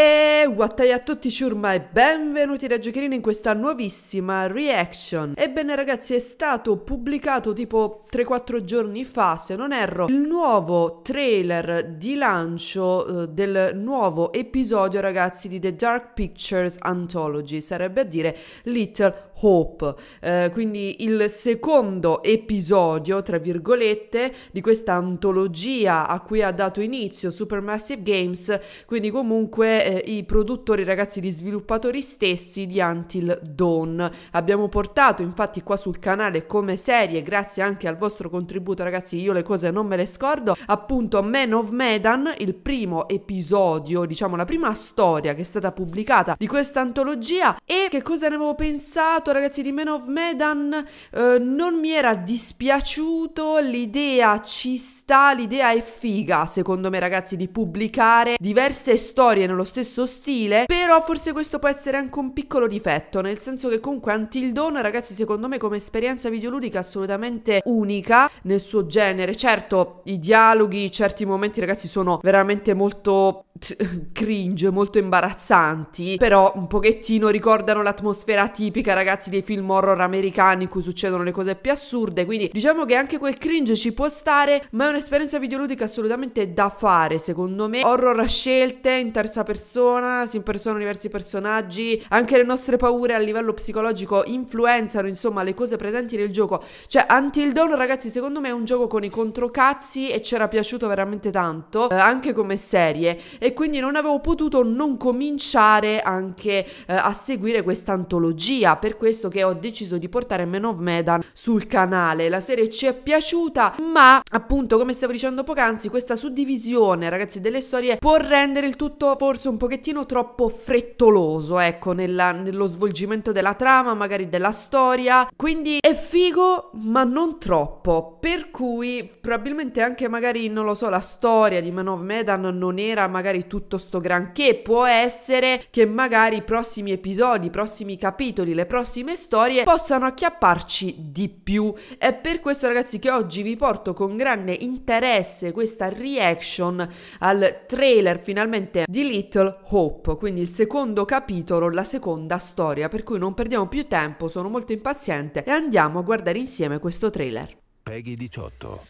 E Wattai a tutti ciurma e benvenuti da Giocherino in questa nuovissima reaction Ebbene ragazzi è stato pubblicato tipo 3-4 giorni fa se non erro Il nuovo trailer di lancio eh, del nuovo episodio ragazzi di The Dark Pictures Anthology Sarebbe a dire Little Hope eh, Quindi il secondo episodio tra virgolette di questa antologia a cui ha dato inizio Supermassive Games Quindi comunque eh, i produttori ragazzi gli sviluppatori stessi di Until Dawn. Abbiamo portato infatti qua sul canale come serie, grazie anche al vostro contributo ragazzi, io le cose non me le scordo, appunto Man of Medan, il primo episodio, diciamo la prima storia che è stata pubblicata di questa antologia e che cosa ne avevo pensato ragazzi di Man of Medan? Eh, non mi era dispiaciuto, l'idea ci sta, l'idea è figa secondo me ragazzi di pubblicare diverse storie nello stesso stesso stile, però forse questo può essere anche un piccolo difetto, nel senso che comunque Until Dawn, ragazzi, secondo me come esperienza videoludica assolutamente unica nel suo genere. Certo, i dialoghi, certi momenti, ragazzi, sono veramente molto cringe, molto imbarazzanti, però un pochettino ricordano l'atmosfera tipica, ragazzi, dei film horror americani in cui succedono le cose più assurde, quindi diciamo che anche quel cringe ci può stare, ma è un'esperienza videoludica assolutamente da fare, secondo me. Horror a scelte in terza persona persona, si impersonano diversi personaggi, anche le nostre paure a livello psicologico influenzano insomma le cose presenti nel gioco. Cioè Until Dawn ragazzi secondo me è un gioco con i controcazzi e c'era piaciuto veramente tanto, eh, anche come serie e quindi non avevo potuto non cominciare anche eh, a seguire questa antologia, per questo che ho deciso di portare Men of Medan sul canale. La serie ci è piaciuta, ma appunto come stavo dicendo poc'anzi, questa suddivisione, ragazzi, delle storie può rendere il tutto forse forse un pochettino troppo frettoloso, ecco, nella, nello svolgimento della trama, magari della storia. Quindi è figo, ma non troppo. Per cui probabilmente anche magari, non lo so, la storia di Man of Medan non era magari tutto sto granché. Può essere che magari i prossimi episodi, i prossimi capitoli, le prossime storie possano acchiapparci di più. È per questo, ragazzi, che oggi vi porto con grande interesse questa reaction al trailer finalmente di Lit Little Hope, quindi il secondo capitolo, la seconda storia, per cui non perdiamo più tempo, sono molto impaziente e andiamo a guardare insieme questo trailer. Peggy 18.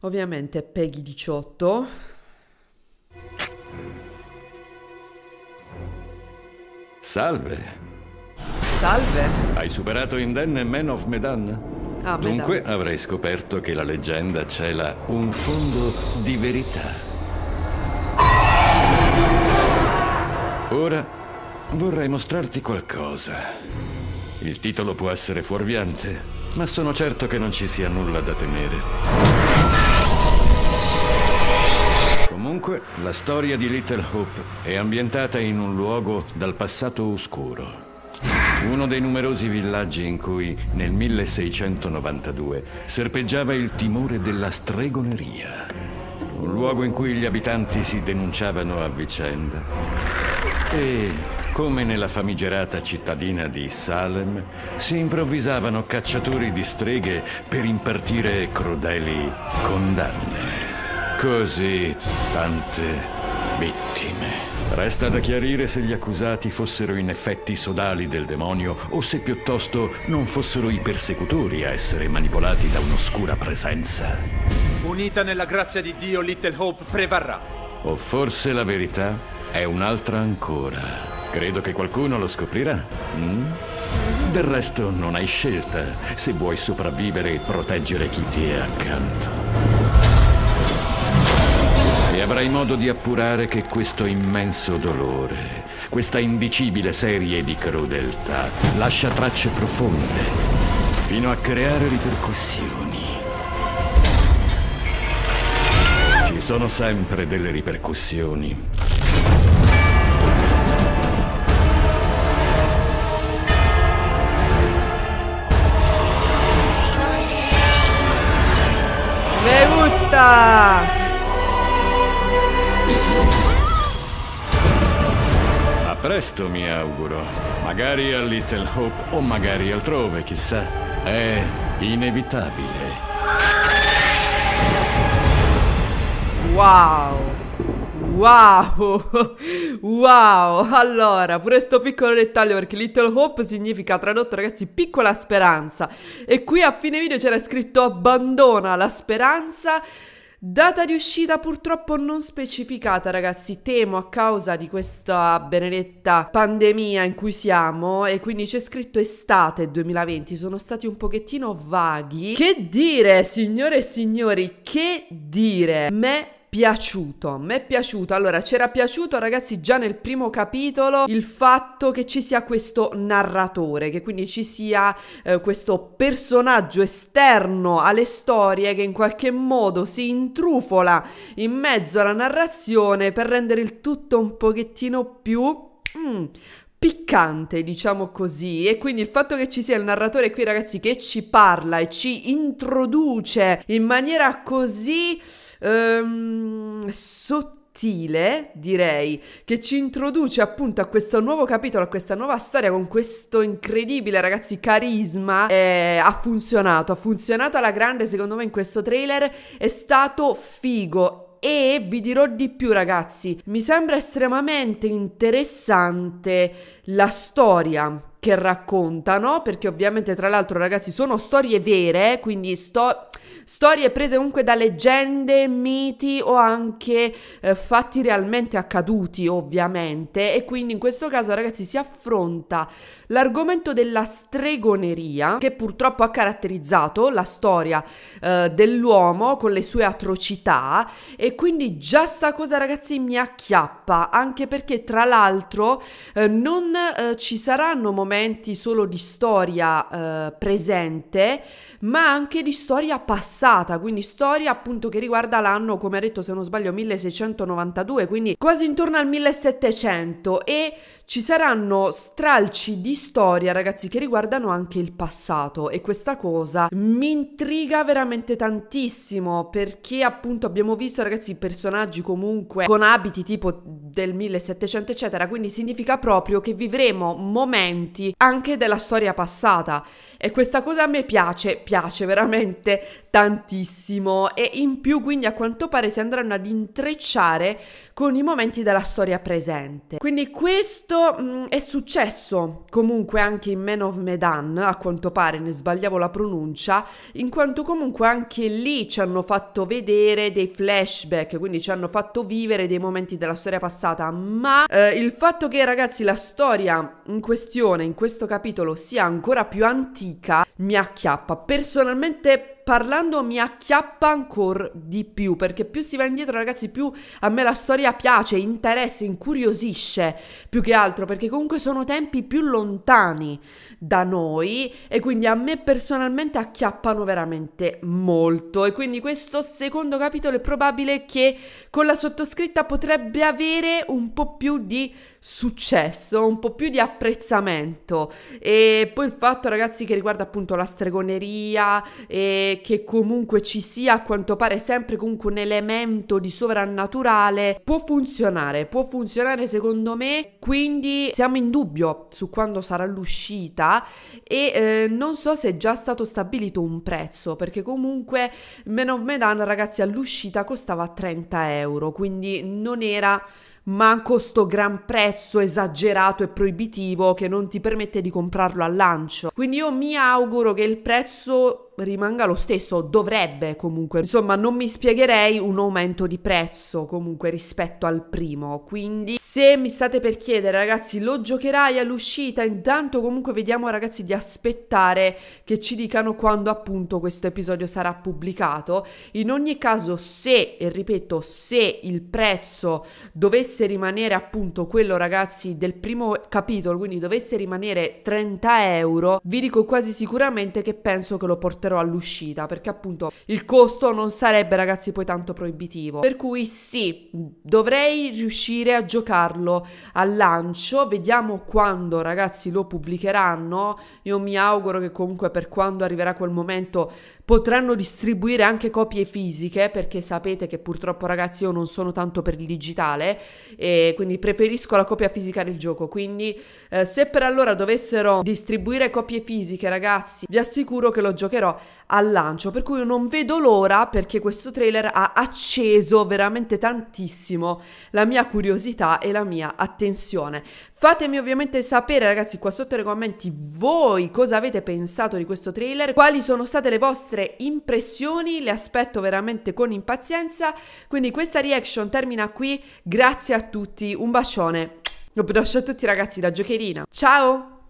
Ovviamente Peggy 18. Salve. Salve. Hai superato indenne Man of Medan? Ah, Dunque Medan. avrei scoperto che la leggenda cela un fondo di verità Ora vorrei mostrarti qualcosa. Il titolo può essere fuorviante, ma sono certo che non ci sia nulla da temere. Comunque, la storia di Little Hope è ambientata in un luogo dal passato oscuro. Uno dei numerosi villaggi in cui nel 1692 serpeggiava il timore della stregoneria. Un luogo in cui gli abitanti si denunciavano a vicenda e, come nella famigerata cittadina di Salem, si improvvisavano cacciatori di streghe per impartire crudeli condanne. Così tante vittime. Resta da chiarire se gli accusati fossero in effetti sodali del demonio o se piuttosto non fossero i persecutori a essere manipolati da un'oscura presenza. Unita nella grazia di Dio, Little Hope prevarrà. O forse la verità è un'altra ancora. Credo che qualcuno lo scoprirà. Mm? Del resto non hai scelta se vuoi sopravvivere e proteggere chi ti è accanto. E avrai modo di appurare che questo immenso dolore, questa indicibile serie di crudeltà, lascia tracce profonde, fino a creare ripercussioni. Ci sono sempre delle ripercussioni. presto, mi auguro. Magari a Little Hope o magari altrove, chissà. È inevitabile. Wow! Wow! Wow! Allora, pure sto piccolo dettaglio perché Little Hope significa tradotto ragazzi piccola speranza e qui a fine video c'era scritto abbandona la speranza Data di uscita purtroppo non specificata, ragazzi, temo a causa di questa benedetta pandemia in cui siamo e quindi c'è scritto estate 2020, sono stati un pochettino vaghi. Che dire, signore e signori, che dire? Me piaciuto, a è piaciuto. Allora, c'era piaciuto, ragazzi, già nel primo capitolo il fatto che ci sia questo narratore, che quindi ci sia eh, questo personaggio esterno alle storie che in qualche modo si intrufola in mezzo alla narrazione per rendere il tutto un pochettino più... Mm, piccante, diciamo così, e quindi il fatto che ci sia il narratore qui, ragazzi, che ci parla e ci introduce in maniera così ehm, sottile direi, che ci introduce appunto a questo nuovo capitolo, a questa nuova storia con questo incredibile, ragazzi, carisma. Eh, ha funzionato, ha funzionato alla grande secondo me in questo trailer, è stato figo. E vi dirò di più ragazzi, mi sembra estremamente interessante la storia che raccontano, perché ovviamente tra l'altro ragazzi sono storie vere, quindi sto- storie prese comunque da leggende, miti o anche eh, fatti realmente accaduti ovviamente e quindi in questo caso ragazzi si affronta l'argomento della stregoneria che purtroppo ha caratterizzato la storia eh, dell'uomo con le sue atrocità e quindi già sta cosa ragazzi mi acchiappa anche perché tra l'altro eh, non eh, ci saranno momenti momenti solo di storia eh, presente, ma anche di storia passata, quindi storia appunto che riguarda l'anno, come ha detto se non sbaglio, 1692, quindi quasi intorno al 1700 e ci saranno stralci di storia, ragazzi, che riguardano anche il passato e questa cosa mi intriga veramente tantissimo perché appunto abbiamo visto, ragazzi, personaggi comunque con abiti tipo del 1700, eccetera, quindi significa proprio che vivremo momenti elementi anche della storia passata e questa cosa a me piace, piace veramente tantissimo e in più quindi a quanto pare si andranno ad intrecciare con i momenti della storia presente. Quindi questo mh, mm, è successo comunque anche in Men of Medan, a quanto pare ne sbagliavo la pronuncia, in quanto comunque anche lì ci hanno fatto vedere dei flashback, quindi ci hanno fatto vivere dei momenti della storia passata, ma eh, il fatto che ragazzi la storia in questione, in in questo capitolo sia ancora più antica mi acchiappa. Personalmente parlando mi acchiappa ancora di più, perché più si va indietro ragazzi, più a me la storia piace, interessa, incuriosisce più che altro, perché comunque sono tempi più lontani da noi e quindi a me personalmente acchiappano veramente molto e quindi questo secondo capitolo è probabile che con la sottoscritta potrebbe avere un po' più di successo, un po' più di apprezzamento e poi il fatto ragazzi che riguarda appunto la stregoneria e che comunque ci sia a quanto pare sempre comunque un elemento di sovrannaturale può funzionare, può funzionare secondo me, quindi siamo in dubbio su quando sarà l'uscita e eh, non so se è già stato stabilito un prezzo perché comunque Men of Medan ragazzi all'uscita costava 30 euro, quindi non era manco sto gran prezzo esagerato e proibitivo che non ti permette di comprarlo al lancio. Quindi io mi auguro che il prezzo rimanga lo stesso, dovrebbe comunque. Insomma, non mi spiegherei un aumento di prezzo comunque rispetto al primo. Quindi, se mi state per chiedere, ragazzi, lo giocherai all'uscita? Intanto comunque vediamo, ragazzi, di aspettare che ci dicano quando appunto questo episodio sarà pubblicato. In ogni caso, se, e ripeto, se il prezzo dovesse rimanere appunto quello, ragazzi, del primo capitolo, quindi dovesse rimanere 30 euro, vi dico quasi sicuramente che penso che lo porterò porterò all'uscita perché appunto il costo non sarebbe ragazzi poi tanto proibitivo. Per cui sì, dovrei riuscire a giocarlo al lancio, vediamo quando ragazzi lo pubblicheranno. Io mi auguro che comunque per quando arriverà quel momento potranno distribuire anche copie fisiche perché sapete che purtroppo ragazzi io non sono tanto per il digitale e quindi preferisco la copia fisica del gioco quindi eh, se per allora dovessero distribuire copie fisiche ragazzi vi assicuro che lo giocherò al lancio per cui non vedo l'ora perché questo trailer ha acceso veramente tantissimo la mia curiosità e la mia attenzione fatemi ovviamente sapere ragazzi qua sotto nei commenti voi cosa avete pensato di questo trailer quali sono state le vostre vostre impressioni, le aspetto veramente con impazienza, quindi questa reaction termina qui, grazie a tutti, un bacione, un bacio a tutti ragazzi da Giocherina, ciao!